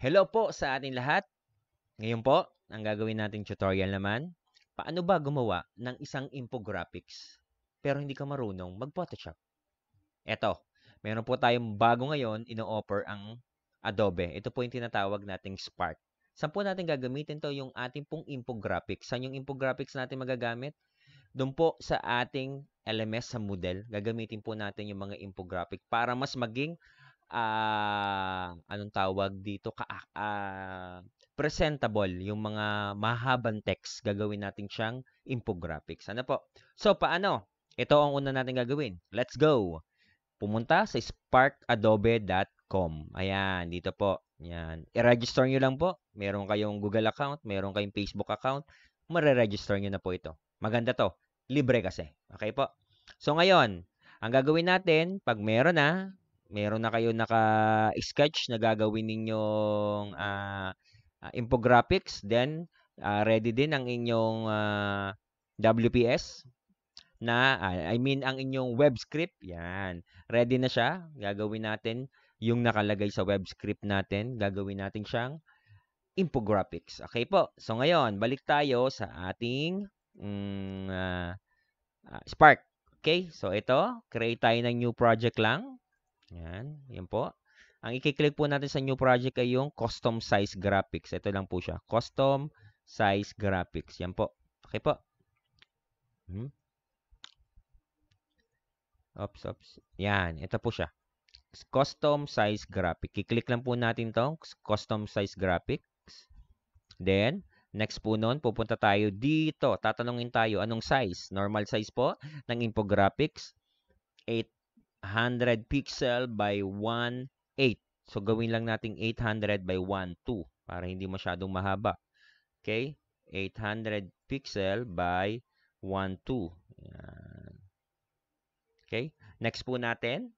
Hello po sa ating lahat. Ngayon po, ang gagawin nating tutorial naman, paano ba gumawa ng isang infographics pero hindi ka marunong mag-Photoshop? Eto, meron po tayong bago ngayon ino-offer ang Adobe. Ito po yung tinatawag nating Spark. Saan po natin gagamitin to yung ating pong infographics? Saan yung infographics natin magagamit? Doon po sa ating LMS sa model, gagamitin po natin yung mga infographic para mas maging uh, anong tawag dito ka uh, presentable yung mga mahabang text gagawin natin siyang infographics ano po so paano ito ang una natin gagawin let's go pumunta sa sparkadobe.com ayan dito po yan i-register niyo lang po meron kayong Google account meron kayong Facebook account mare-register niyo na po ito maganda to libre kasi okay po so ngayon ang gagawin natin, pag meron na, meron na kayo naka-sketch na gagawin ninyong uh, infographics, then uh, ready din ang inyong uh, WPS na uh, I mean ang inyong web script, yan. Ready na siya. Gagawin natin yung nakalagay sa web script natin, gagawin natin siyang infographics. Okay po. So ngayon, balik tayo sa ating mm, uh, uh, Spark. Okay? So ito, create tayo ng new project lang. Yan. Yan po. Ang i-click po natin sa new project ay yung custom size graphics. Ito lang po siya. Custom size graphics. Yan po. Okay po. Hmm. Ops, ops. Yan. Ito po siya. Custom size graphic. I-click lang po natin tong custom size graphics. Then, Next po noon, pupunta tayo dito. Tatanungin tayo, anong size? Normal size po ng infographics, 8 100 pixel by 1.8. So gawin lang nating 800 by 1.2 para hindi masyadong mahaba. Okay? 800 pixel by 1.2. Yan. Okay? Next po natin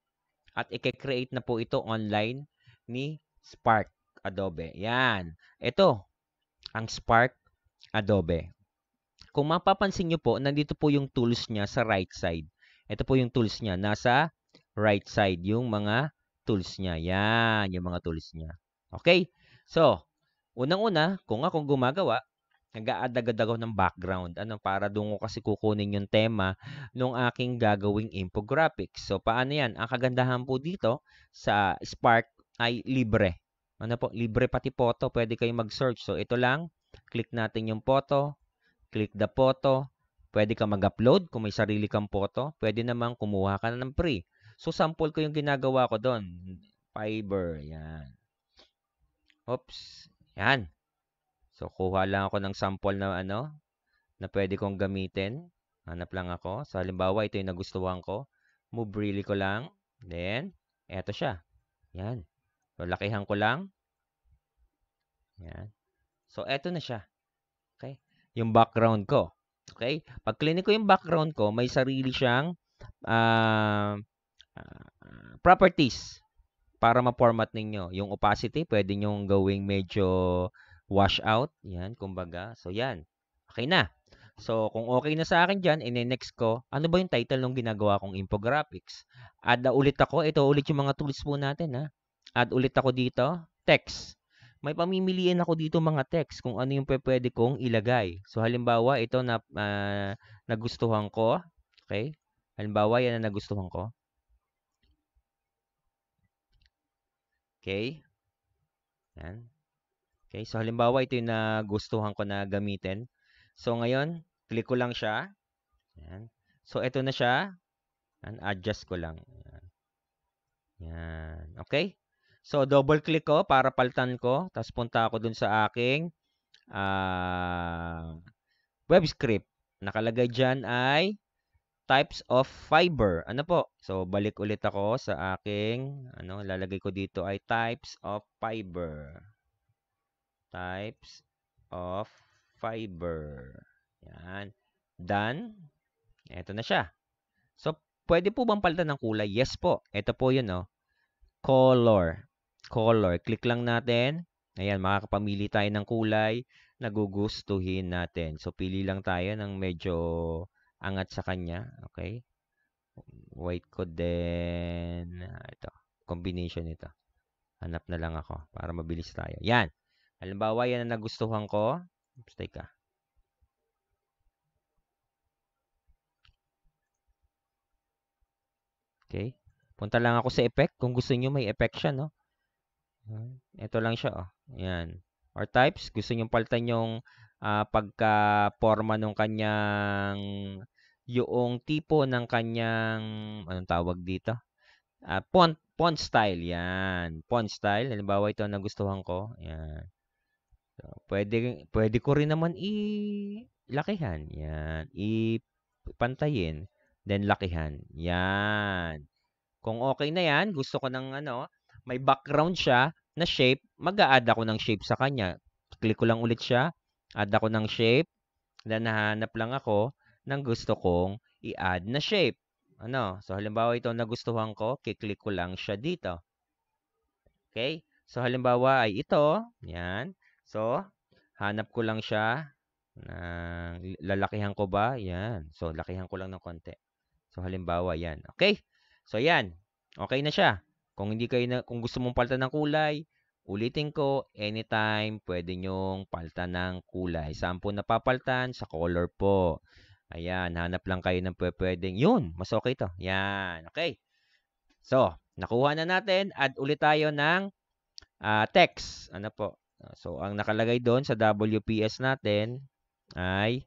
at i-create na po ito online ni Spark Adobe. Yan. Ito ang Spark Adobe. Kung mapapansin nyo po, nandito po yung tools niya sa right side. Ito po yung tools niya. Nasa right side yung mga tools niya. Yan, yung mga tools niya. Okay? So, unang-una, kung akong gumagawa, nag-aadagad ako ng background. Ano, para doon ko kasi kukunin yung tema nung aking gagawing infographics. So, paano yan? Ang kagandahan po dito sa Spark ay libre. Ano po? Libre pati photo. Pwede kayong mag-search. So, ito lang. Click natin yung photo. Click the photo. Pwede ka mag-upload kung may sarili kang photo. Pwede naman kumuha ka na ng free. So, sample ko yung ginagawa ko doon. Fiber. Yan. Oops. Yan. So, kuha lang ako ng sample na ano, na pwede kong gamitin. Hanap lang ako. So, halimbawa, ito yung nagustuhan ko. Move really ko lang. Then, eto siya. Yan. So, lakihan ko lang. Yan. So, eto na siya. Okay? Yung background ko. Okay? Pag clinic ko yung background ko, may sarili siyang uh, Ah, properties para ma-format ninyo. Yung opacity, pwede nyo gawing medyo wash out. Yan, kumbaga. So, yan. Okay na. So, kung okay na sa akin dyan, ine-next ko, ano ba yung title ng ginagawa kong infographics? Add ulit ako. Ito ulit yung mga tools po natin. Ha? Add ulit ako dito. Text. May pamimiliin ako dito mga text kung ano yung pwede kong ilagay. So, halimbawa, ito na uh, nagustuhan ko. Okay? Halimbawa, yan na nagustuhan ko. Okay? Yan. Okay, so halimbawa ito yung nagustuhan ko na gamitin. So ngayon, click ko lang siya. Yan. So ito na siya. Yan, adjust ko lang. Yan. Yan. Okay? So double click ko para palitan ko. Tapos punta ako dun sa aking uh, web script. Nakalagay dyan ay types of fiber. Ano po? So, balik ulit ako sa aking, ano, lalagay ko dito ay types of fiber. Types of fiber. Yan. Done. Ito na siya. So, pwede po bang palitan ng kulay? Yes po. Ito po yun, no? Color. Color. Click lang natin. Ayan, makakapamili tayo ng kulay na gugustuhin natin. So, pili lang tayo ng medyo angat sa kanya. Okay? White code din. Ah, ito. Combination ito. Hanap na lang ako para mabilis tayo. Yan. Halimbawa, yan ang nagustuhan ko. Stay ka. Okay. Punta lang ako sa effect. Kung gusto niyo may effect siya, no? Ito lang siya, oh. Yan. Or types. Gusto niyo palitan yung uh, pagka-forma ng kanyang yung tipo ng kanyang anong tawag dito? Uh, font font style 'yan. Font style halimbawa ito ang nagustuhan ko. 'Yan. So, pwede pwede ko rin naman i lakihan. 'Yan. I pantayin then lakihan. 'Yan. Kung okay na 'yan, gusto ko ng ano, may background siya na shape, mag-a-add ako ng shape sa kanya. Click ko lang ulit siya, add ako ng shape, then nahanap lang ako, ng gusto kong i-add na shape. Ano? So, halimbawa ito nagustuhan ko, kiklik ko lang siya dito. Okay? So, halimbawa ay ito. Yan. So, hanap ko lang siya. Uh, lalakihan ko ba? Yan. So, lakihan ko lang ng konti. So, halimbawa, yan. Okay? So, yan. Okay na siya. Kung hindi kayo na, kung gusto mong palitan ng kulay, ulitin ko, anytime pwede nyong palitan ng kulay. Saan po napapaltan? Sa color po. Ayan, hanap lang kayo ng pwedeng. Yun, mas okay to. Yan, okay. So, nakuha na natin. Add ulit tayo ng uh, text. Ano po? So, ang nakalagay doon sa WPS natin ay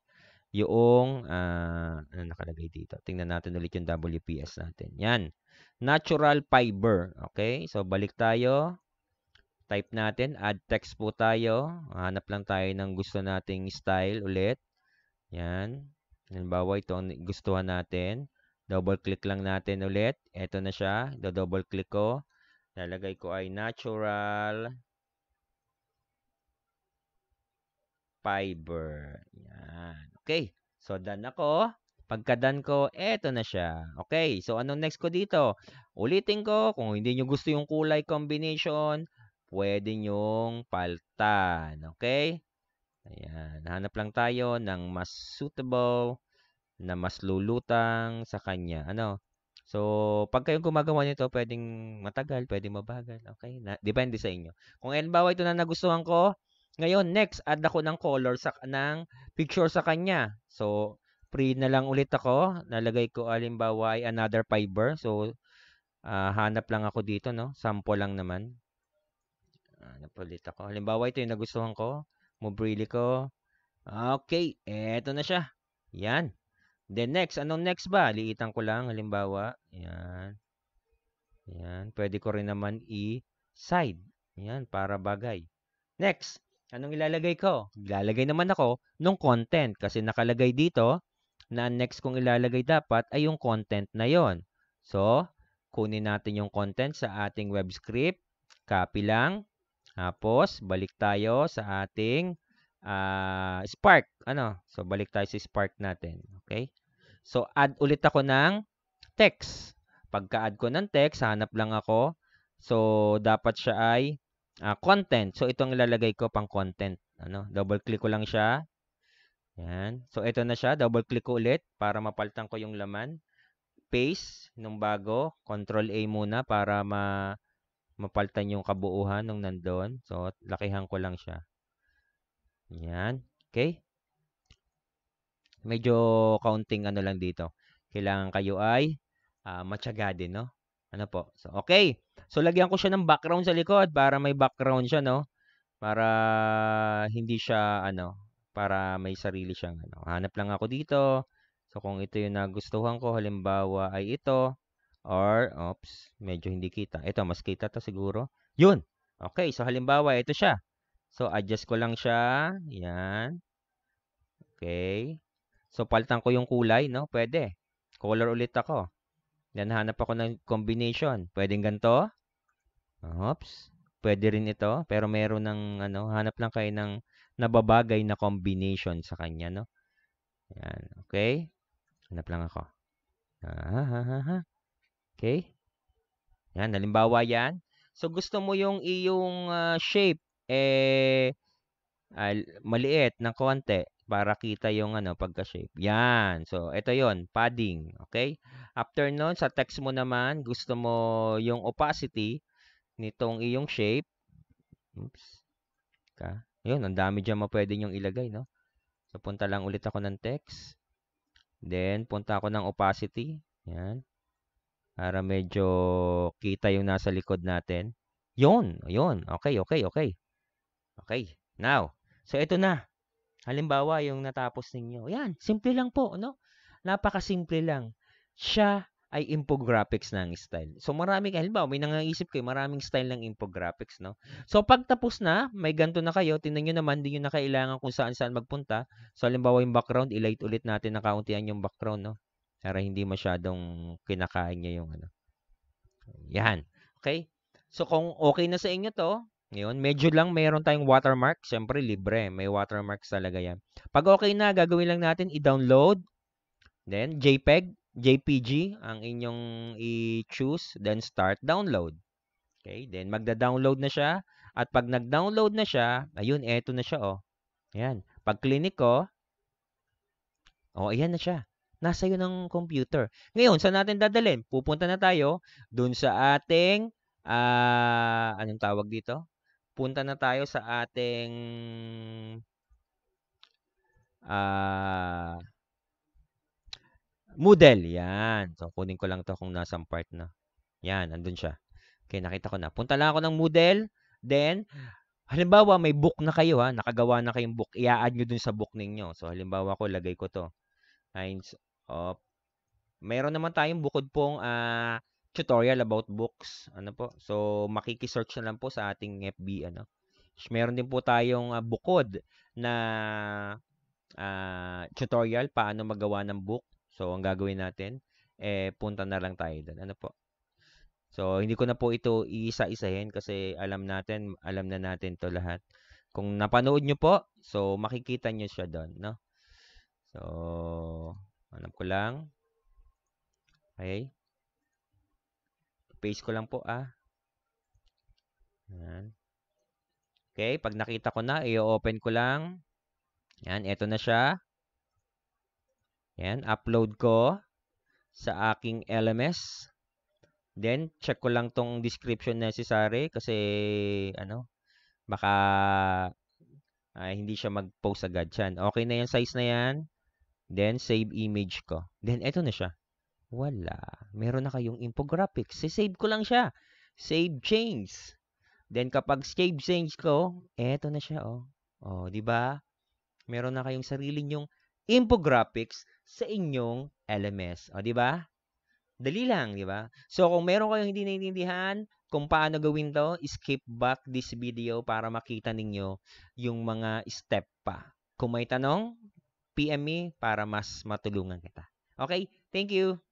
yung, uh, ano nakalagay dito? Tingnan natin ulit yung WPS natin. Yan. Natural fiber. Okay? So, balik tayo. Type natin. Add text po tayo. Hanap lang tayo ng gusto nating style ulit. Yan. Halimbawa, ito ang gustuhan natin. Double-click lang natin ulit. Ito na siya. Do-double-click ko. Lalagay ko ay natural fiber. Yan. Okay. So, done ako. Pagka-done ko, eto na siya. Okay, so anong next ko dito? Ulitin ko, kung hindi nyo gusto yung kulay combination, pwede nyong paltan. Okay? Ayan, hanap lang tayo ng mas suitable na mas lulutang sa kanya. Ano? So, pag kayong gumagawa nito, pwedeng matagal, pwedeng mabagal. Okay? Na, depende sa inyo. Kung halimbawa ito na nagustuhan ko, ngayon, next, add ako ng color sa, ng picture sa kanya. So, free na lang ulit ako. Nalagay ko, alimbawa, ay another fiber. So, uh, hanap lang ako dito, no? Sample lang naman. Hanap ulit ako. Halimbawa, ito yung nagustuhan ko. Mobrilli ko. Okay, eto na siya. Yan. Then next, anong next ba? Liitan ko lang halimbawa. Ayan. Ayan. Pwede ko rin naman i-side. Ayan, para bagay. Next, anong ilalagay ko? Ilalagay naman ako ng content kasi nakalagay dito na next kong ilalagay dapat ay yung content na yon. So, kunin natin yung content sa ating web script. Copy lang. Tapos, balik tayo sa ating uh, Spark. Ano? So, balik tayo sa Spark natin. Okay? So, add ulit ako ng text. Pagka-add ko ng text, hanap lang ako. So, dapat siya ay uh, content. So, itong ilalagay ko pang content. Ano? Double-click ko lang siya. Yan. So, ito na siya. Double-click ko ulit para mapalitan ko yung laman. Paste nung bago. Control-A muna para ma mapalitan yung kabuuhan nung nandoon. So, lakihan ko lang siya. Yan. Okay? Medyo counting ano lang dito. Kailangan kayo ay uh, matyaga din, no? Ano po? So, okay. So, lagyan ko siya ng background sa likod para may background siya, no? Para hindi siya, ano, para may sarili siyang, ano. Hanap lang ako dito. So, kung ito yung nagustuhan ko, halimbawa ay ito. Or, oops, medyo hindi kita. Ito, mas kita to siguro. Yun. Okay, so halimbawa, ito siya. So, adjust ko lang siya. Yan. Okay. So, palitan ko yung kulay, no? Pwede. Color ulit ako. Yan, hanap ako ng combination. Pwedeng ganito. Oops. Pwede rin ito. Pero meron ng, ano, hanap lang kayo ng nababagay na combination sa kanya, no? Yan, okay? Hanap lang ako. Ah, ha, ha, ha. Okay? Yan, halimbawa yan. So, gusto mo yung iyong uh, shape eh uh, maliit ng konti para kita yung ano pagka-shape. Yan. So, ito yon padding. Okay? After noon, sa text mo naman, gusto mo yung opacity nitong iyong shape. Oops. Ka. Yun, ang dami diyan mapwede nyong ilagay, no? So, punta lang ulit ako ng text. Then, punta ako ng opacity. Yan. Para medyo kita yung nasa likod natin. Yon, Yun. Okay, okay, okay. Okay. Now, so ito na. Halimbawa, yung natapos ninyo. Yan, simple lang po, no? Napakasimple lang. Siya ay infographics ng style. So, maraming, halimbawa, may nangangisip kayo, maraming style ng infographics, no? So, pag tapos na, may ganto na kayo, tingnan nyo naman, hindi nyo na kailangan kung saan-saan magpunta. So, halimbawa, yung background, ilight ulit natin na kauntian yung background, no? Para hindi masyadong kinakain niya yung ano. Yan. Okay? So, kung okay na sa inyo to, ngayon, medyo lang meron tayong watermark. Siyempre, libre. May watermark talaga yan. Pag okay na, gagawin lang natin i-download. Then, JPEG, JPG ang inyong i-choose. Then, start download. Okay, then magda-download na siya. At pag nag-download na siya, ayun, eto na siya, oh. Ayan. Pag clinic ko, oh. oh, ayan na siya. Nasa yun ang computer. Ngayon, saan natin dadalhin? Pupunta na tayo dun sa ating, uh, anong tawag dito? punta na tayo sa ating ah uh, Moodle. Yan. So, kunin ko lang to kung nasang part na. Yan, andun siya. Okay, nakita ko na. Punta lang ako ng model. Then, halimbawa, may book na kayo ha. Nakagawa na kayong book. I-add nyo dun sa book ninyo. So, halimbawa ko, lagay ko to. Kinds of... Oh, meron naman tayong bukod pong uh, tutorial about books. Ano po? So, makikisearch na lang po sa ating FB. Ano? Meron din po tayong uh, bukod na uh, tutorial paano magawa ng book. So, ang gagawin natin, eh, punta na lang tayo doon. Ano po? So, hindi ko na po ito iisa-isahin kasi alam natin, alam na natin to lahat. Kung napanood nyo po, so, makikita nyo siya doon, no? So, alam ko lang. Okay paste ko lang po ah. Yan. Okay, pag nakita ko na, i-open ko lang. Yan, eto na siya. Yan, upload ko sa aking LMS. Then, check ko lang tong description necessary kasi, ano, baka uh, hindi siya mag-post agad yan. Okay na yung size na yan. Then, save image ko. Then, eto na siya. Wala. Meron na kayong infographics. Sisave ko lang siya. Save change. Then kapag save change ko, eto na siya oh. Oh, 'di ba? Meron na kayong sarili nyong infographics sa inyong LMS. O, oh, di ba? Dali lang, di ba? So, kung meron kayong hindi naiintindihan, kung paano gawin to, skip back this video para makita ninyo yung mga step pa. Kung may tanong, PM me para mas matulungan kita. Okay? Thank you!